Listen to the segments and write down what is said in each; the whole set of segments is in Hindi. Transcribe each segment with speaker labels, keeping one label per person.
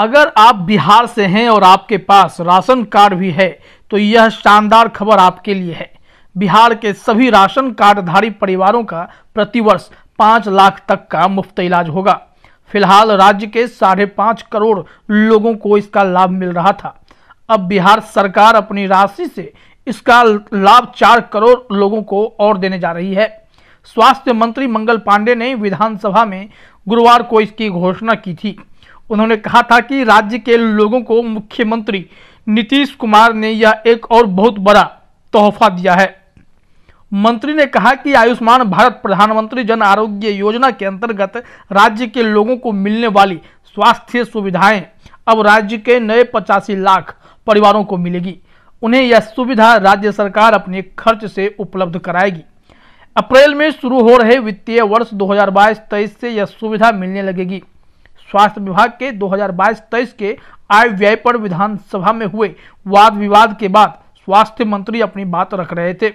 Speaker 1: अगर आप बिहार से हैं और आपके पास राशन कार्ड भी है तो यह शानदार खबर आपके लिए है बिहार के सभी राशन कार्डधारी परिवारों का प्रतिवर्ष पाँच लाख तक का मुफ्त इलाज होगा फिलहाल राज्य के साढ़े पाँच करोड़ लोगों को इसका लाभ मिल रहा था अब बिहार सरकार अपनी राशि से इसका लाभ चार करोड़ लोगों को और देने जा रही है स्वास्थ्य मंत्री मंगल पांडे ने विधानसभा में गुरुवार को इसकी घोषणा की थी उन्होंने कहा था कि राज्य के लोगों को मुख्यमंत्री नीतीश कुमार ने यह एक और बहुत बड़ा तोहफा दिया है मंत्री ने कहा कि आयुष्मान भारत प्रधानमंत्री जन आरोग्य योजना के अंतर्गत राज्य के लोगों को मिलने वाली स्वास्थ्य सुविधाएं अब राज्य के नए पचासी लाख परिवारों को मिलेगी उन्हें यह सुविधा राज्य सरकार अपने खर्च से उपलब्ध कराएगी अप्रैल में शुरू हो रहे वित्तीय वर्ष 2022-23 से यह सुविधा मिलने लगेगी स्वास्थ्य विभाग के 2022-23 के आय व्यय पर विधानसभा में हुए वाद विवाद के बाद स्वास्थ्य मंत्री अपनी बात रख रहे थे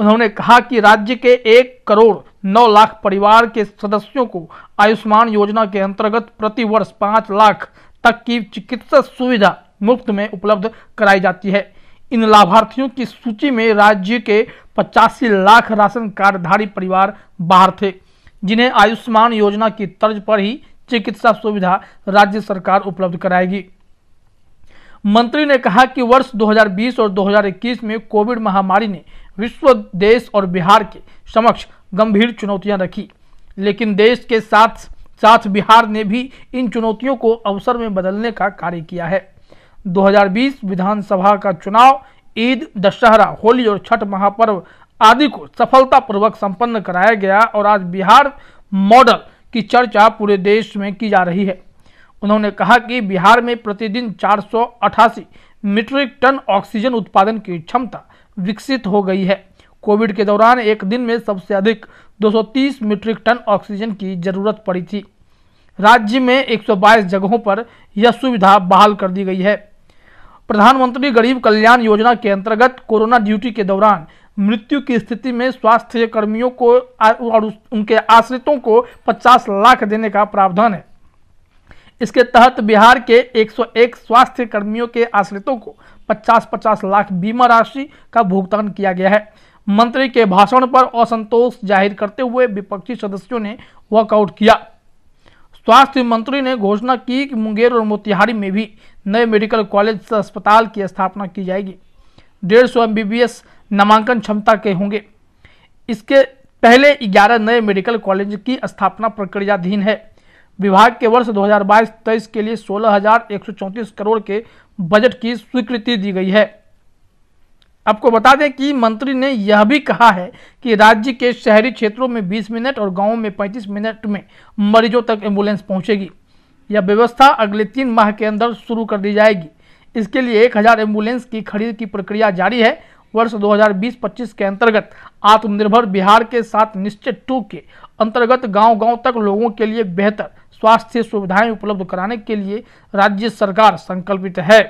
Speaker 1: उन्होंने कहा कि राज्य के एक करोड़ नौ लाख परिवार के सदस्यों को आयुष्मान योजना के अंतर्गत प्रति वर्ष पाँच लाख तक की चिकित्सा सुविधा मुफ्त में उपलब्ध कराई जाती है इन लाभार्थियों की सूची में राज्य के पचासी लाख राशन कार्डधारी परिवार बाहर थे जिन्हें आयुष्मान योजना की तर्ज पर ही चिकित्सा सुविधा राज्य सरकार उपलब्ध कराएगी मंत्री ने कहा कि वर्ष 2020 और 2021 में कोविड महामारी ने विश्व देश और बिहार के समक्ष गंभीर चुनौतियां रखी लेकिन देश के साथ साथ बिहार ने भी इन चुनौतियों को अवसर में बदलने का कार्य किया है 2020 विधानसभा का चुनाव ईद दशहरा होली और छठ महापर्व आदि को सफलतापूर्वक संपन्न कराया गया और आज बिहार मॉडल की चर्चा पूरे देश में की जा रही है उन्होंने कहा कि बिहार में प्रतिदिन चार मीट्रिक टन ऑक्सीजन उत्पादन की क्षमता विकसित हो गई है कोविड के दौरान एक दिन में सबसे अधिक 230 मीट्रिक टन ऑक्सीजन की जरूरत पड़ी थी राज्य में 122 जगहों पर यह सुविधा बहाल कर दी गई है प्रधानमंत्री गरीब कल्याण योजना के अंतर्गत कोरोना ड्यूटी के दौरान मृत्यु की स्थिति में स्वास्थ्य कर्मियों को और उनके आश्रितों को 50 लाख देने का प्रावधान है इसके तहत बिहार के 101 स्वास्थ्य कर्मियों के आश्रितों को 50-50 लाख बीमा राशि का भुगतान किया गया है मंत्री के भाषण पर असंतोष जाहिर करते हुए विपक्षी सदस्यों ने वॉकआउट किया स्वास्थ्य मंत्री ने घोषणा की कि मुंगेर और मोतिहारी में भी नए मेडिकल कॉलेज अस्पताल की स्थापना की जाएगी डेढ़ सौ एम नामांकन क्षमता के होंगे इसके पहले 11 नए मेडिकल कॉलेज की स्थापना प्रक्रियाधीन है विभाग के वर्ष 2022-23 के लिए सोलह करोड़ के बजट की स्वीकृति दी गई है आपको बता दें कि मंत्री ने यह भी कहा है कि राज्य के शहरी क्षेत्रों में 20 मिनट और गांवों में 35 मिनट में मरीजों तक एम्बुलेंस पहुंचेगी यह व्यवस्था अगले तीन माह के अंदर शुरू कर दी जाएगी इसके लिए 1000 एम्बुलेंस की खरीद की प्रक्रिया जारी है वर्ष 2020-25 के अंतर्गत आत्मनिर्भर बिहार के साथ निश्चय टू के अंतर्गत गांव-गांव तक लोगों के लिए बेहतर स्वास्थ्य सुविधाएं उपलब्ध कराने के लिए राज्य सरकार संकल्पित है